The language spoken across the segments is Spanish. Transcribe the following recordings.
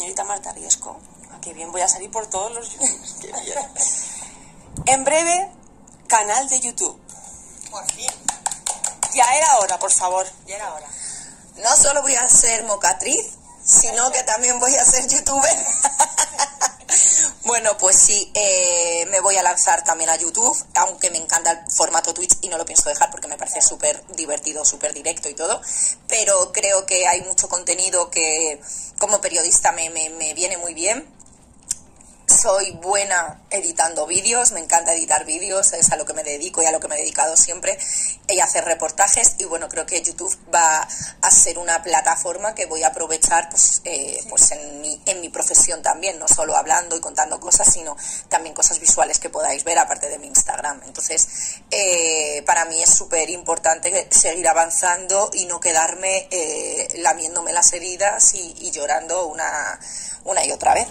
señorita Marta Riesco. qué bien, voy a salir por todos los youtubers. Qué bien. En breve, canal de YouTube. Por fin. Ya era hora, por favor. Ya era hora. No solo voy a ser mocatriz, sino que también voy a ser youtuber. Bueno, pues sí, eh, me voy a lanzar también a YouTube, aunque me encanta el formato Twitch y no lo pienso dejar porque me parece súper divertido, súper directo y todo, pero creo que hay mucho contenido que como periodista me, me, me viene muy bien soy buena editando vídeos, me encanta editar vídeos, es a lo que me dedico y a lo que me he dedicado siempre, y hacer reportajes. Y bueno, creo que YouTube va a ser una plataforma que voy a aprovechar pues, eh, pues en, mi, profesión también, no solo hablando y contando cosas, sino también cosas visuales que podáis ver aparte de mi Instagram. Entonces, eh, para mí es súper importante seguir avanzando y no quedarme eh, lamiéndome las heridas y, llorando una y otra vez.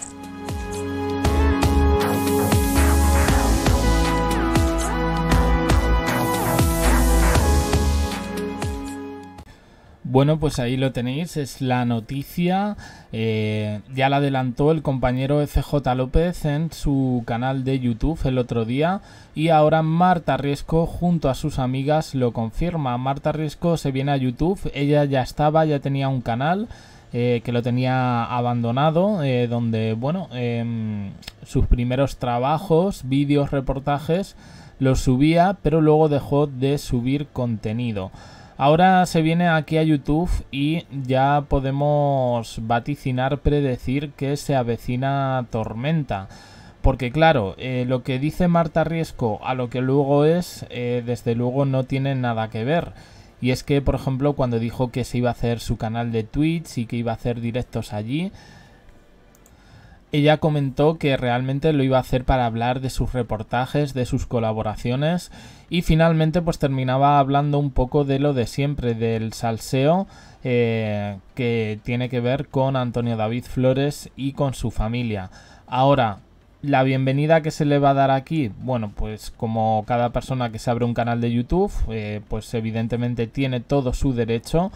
Bueno, pues ahí lo tenéis, es la noticia. Eh, ya la adelantó el compañero FJ López en su canal de YouTube el otro día. Y ahora Marta Riesco, junto a sus amigas, lo confirma. Marta Riesco se viene a YouTube, ella ya estaba, ya tenía un canal. Eh, que lo tenía abandonado, eh, donde, bueno, em, sus primeros trabajos, vídeos, reportajes, los subía, pero luego dejó de subir contenido. Ahora se viene aquí a YouTube y ya podemos vaticinar, predecir que se avecina tormenta. Porque claro, eh, lo que dice Marta Riesco a lo que luego es, eh, desde luego no tiene nada que ver. Y es que, por ejemplo, cuando dijo que se iba a hacer su canal de Twitch y que iba a hacer directos allí, ella comentó que realmente lo iba a hacer para hablar de sus reportajes, de sus colaboraciones y finalmente pues terminaba hablando un poco de lo de siempre, del salseo eh, que tiene que ver con Antonio David Flores y con su familia. Ahora, la bienvenida que se le va a dar aquí, bueno, pues como cada persona que se abre un canal de YouTube, eh, pues evidentemente tiene todo su derecho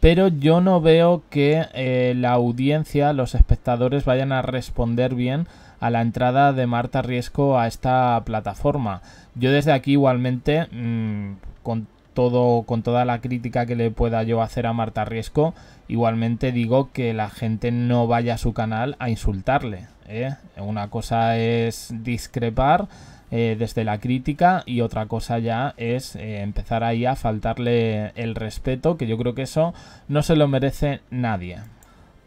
pero yo no veo que eh, la audiencia, los espectadores vayan a responder bien a la entrada de Marta Riesco a esta plataforma. Yo desde aquí igualmente, mm, con, todo, con toda la crítica que le pueda yo hacer a Marta Riesco, igualmente digo que la gente no vaya a su canal a insultarle. ¿eh? Una cosa es discrepar eh, desde la crítica y otra cosa ya es eh, empezar ahí a faltarle el respeto, que yo creo que eso no se lo merece nadie.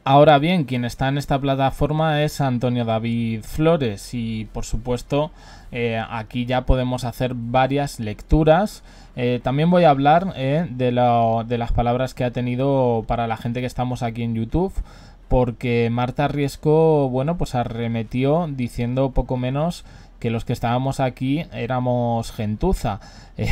Ahora bien, quien está en esta plataforma es Antonio David Flores y por supuesto eh, aquí ya podemos hacer varias lecturas. también voy a hablar de, de las palabras que ha tenido para la gente que estamos aquí en YouTube porque Marta Riesco, bueno, pues arremetió diciendo poco menos que los que estábamos aquí éramos gentuza. Eh,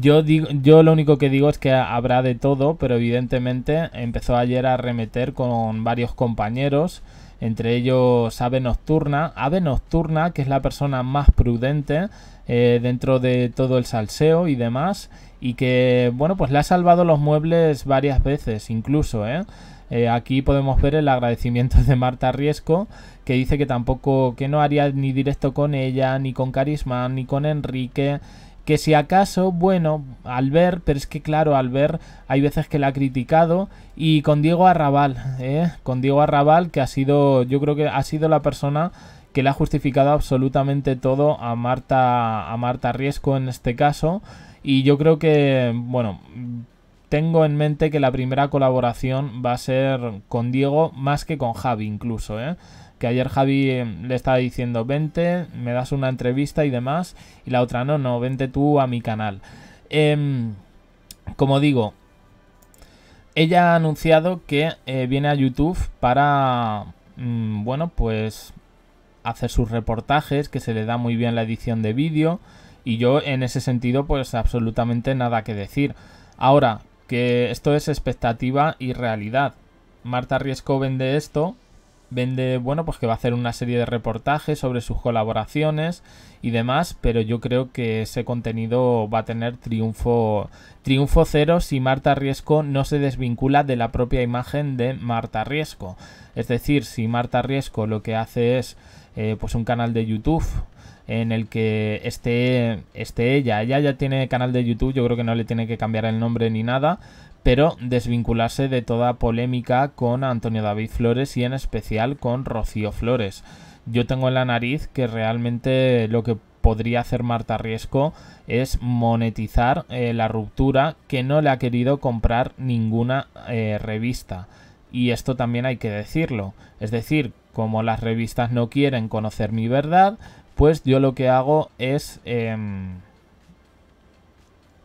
yo, digo, yo lo único que digo es que habrá de todo, pero evidentemente empezó ayer a remeter con varios compañeros, entre ellos Ave Nocturna. Ave Nocturna, que es la persona más prudente eh, dentro de todo el salseo y demás y que, bueno, pues le ha salvado los muebles varias veces incluso, ¿eh? ¿eh? aquí podemos ver el agradecimiento de Marta Riesco, que dice que tampoco, que no haría ni directo con ella, ni con Carisma, ni con Enrique, que si acaso, bueno, al ver, pero es que claro, al ver hay veces que la ha criticado, y con Diego Arrabal, ¿eh? con Diego Arrabal, que ha sido, yo creo que ha sido la persona que le ha justificado absolutamente todo a Marta, a Marta Riesco en este caso, y yo creo que, bueno, tengo en mente que la primera colaboración va a ser con Diego más que con Javi incluso, ¿eh? Que ayer Javi em, le estaba diciendo, vente, me das una entrevista y demás, y la otra, no, no, vente tú a mi canal. Em, como digo, ella ha anunciado que eh, viene a YouTube para, mm, bueno, pues hacer sus reportajes, que se le da muy bien la edición de vídeo, y yo en ese sentido pues absolutamente nada que decir. Ahora, que esto es expectativa y realidad. Marta Riesco vende esto, vende, bueno, pues que va a hacer una serie de reportajes sobre sus colaboraciones y demás, pero yo creo que ese contenido va a tener triunfo, triunfo cero si Marta Riesco no se desvincula de la propia imagen de Marta Riesco. Es decir, si Marta Riesco lo que hace es eh, pues un canal de YouTube en el que esté, esté ella. Ella ya tiene canal de YouTube, yo creo que no le tiene que cambiar el nombre ni nada, pero desvincularse de toda polémica con Antonio David Flores y en especial con Rocío Flores. Yo tengo en la nariz que realmente lo que podría hacer Marta Riesco es monetizar eh, la ruptura que no le ha querido comprar ninguna eh, revista. Y esto también hay que decirlo. Es decir, como las revistas no quieren conocer mi verdad, pues yo lo que hago es em,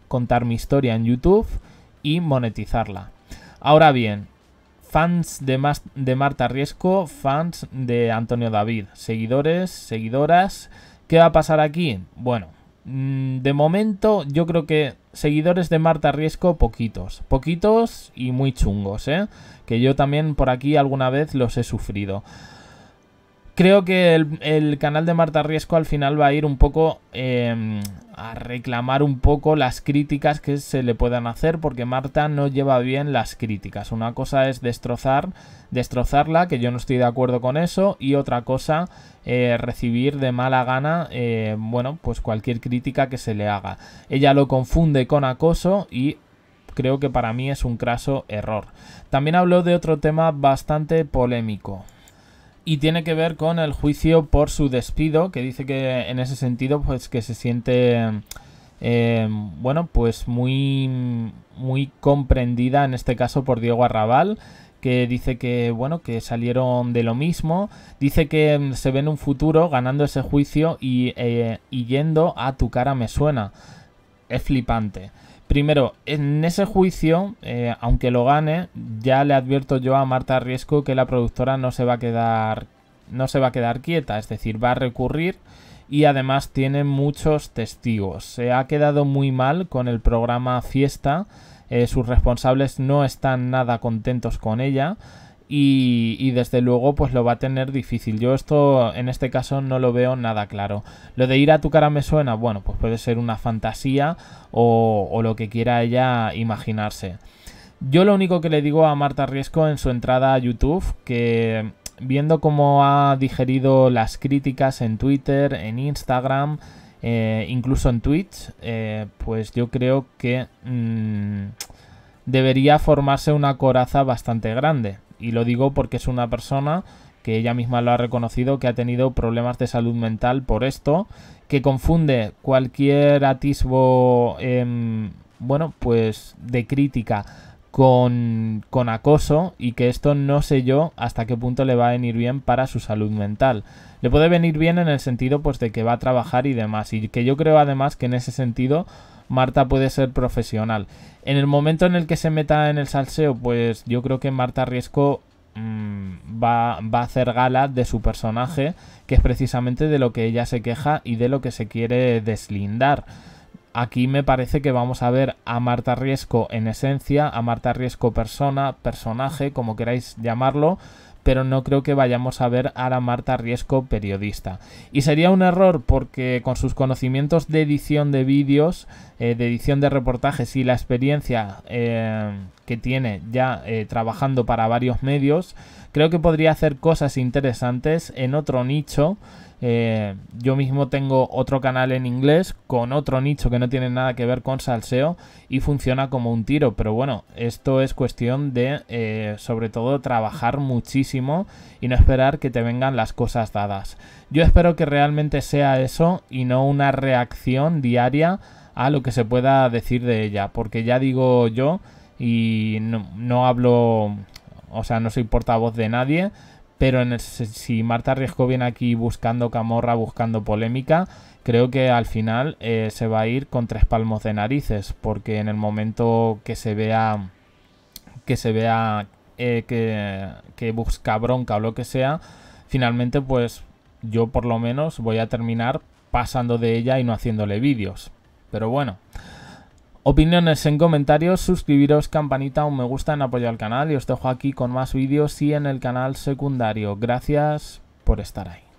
contar mi historia en YouTube y monetizarla. Ahora bien, fans de, más de Marta Riesco, fans de Antonio David, seguidores, seguidoras, ¿qué va a pasar aquí? Bueno, mm, de momento yo creo que seguidores de Marta Riesco poquitos, poquitos y muy chungos, ¿eh? que yo también por aquí alguna vez los he sufrido. Creo que el, canal de Marta Riesco al final va a ir un poco em, a reclamar un poco las críticas que se le puedan hacer porque Marta no lleva bien las críticas. Una cosa es destrozar, destrozarla, que yo no estoy de acuerdo con eso, y otra cosa eh, recibir de mala gana, eh, bueno, pues cualquier crítica que se le haga. Ella lo confunde con acoso y creo que para mí es un craso error. También habló de otro tema bastante polémico y tiene que ver con el juicio por su despido, que dice que en ese sentido pues que se siente eh, bueno pues muy muy comprendida en este caso por Diego Arrabal que dice que bueno que salieron de lo mismo dice que mm, se ve en un futuro ganando ese juicio y, eh, y yendo a tu cara me suena es flipante Primero, en ese juicio, eh, aunque lo gane, ya le advierto yo a Marta Riesco que la productora no se va a quedar, no se va a quedar quieta, es decir, va a recurrir y además tiene muchos testigos. Se ha quedado muy mal con el programa Fiesta, eh, sus responsables no están nada contentos con ella y, desde luego pues lo va a tener difícil. Yo esto en este caso no lo veo nada claro. Lo de ir a tu cara me suena, bueno, pues puede ser una fantasía o, lo que quiera ella imaginarse. Yo lo único que le digo a Marta Riesco en su entrada a YouTube, que viendo cómo ha digerido las críticas en Twitter, en Instagram, eh, incluso en Twitch, eh, pues yo creo que mm, debería formarse una coraza bastante grande. Y lo digo porque es una persona que ella misma lo ha reconocido, que ha tenido problemas de salud mental por esto, que confunde cualquier atisbo, em, bueno, pues de crítica con, con acoso y que esto no sé yo hasta qué punto le va a venir bien para su salud mental. Le puede venir bien en el sentido pues de que va a trabajar y demás, y que yo creo además que en ese sentido Marta puede ser profesional. En el momento en el que se meta en el salseo, pues yo creo que Marta Riesco mm, va, va, a hacer gala de su personaje, que es precisamente de lo que ella se queja y de lo que se quiere deslindar. Aquí me parece que vamos a ver a Marta Riesco en esencia, a Marta Riesco persona, personaje, como queráis llamarlo, pero no creo que vayamos a ver a la Marta Riesco periodista. Y sería un error porque con sus conocimientos de edición de vídeos, eh, de edición de reportajes y la experiencia eh, que tiene ya eh, trabajando para varios medios, creo que podría hacer cosas interesantes en otro nicho eh, yo mismo tengo otro canal en inglés con otro nicho que no tiene nada que ver con salseo y funciona como un tiro. Pero bueno, esto es cuestión de eh, sobre todo trabajar muchísimo y no esperar que te vengan las cosas dadas. Yo espero que realmente sea eso y no una reacción diaria a lo que se pueda decir de ella. Porque ya digo yo y no, no hablo, o sea, no soy portavoz de nadie pero en si Marta Riesco viene aquí buscando camorra, buscando polémica, creo que al final eh, se va a ir con tres palmos de narices, porque en el momento que se vea que se vea eh, que, que busca bronca o lo que sea, finalmente pues yo por lo menos voy a terminar pasando de ella y no haciéndole vídeos. Pero bueno. Opiniones en comentarios, suscribiros, campanita, un me gusta en apoyo al canal y os dejo aquí con más vídeos y en el canal secundario. Gracias por estar ahí.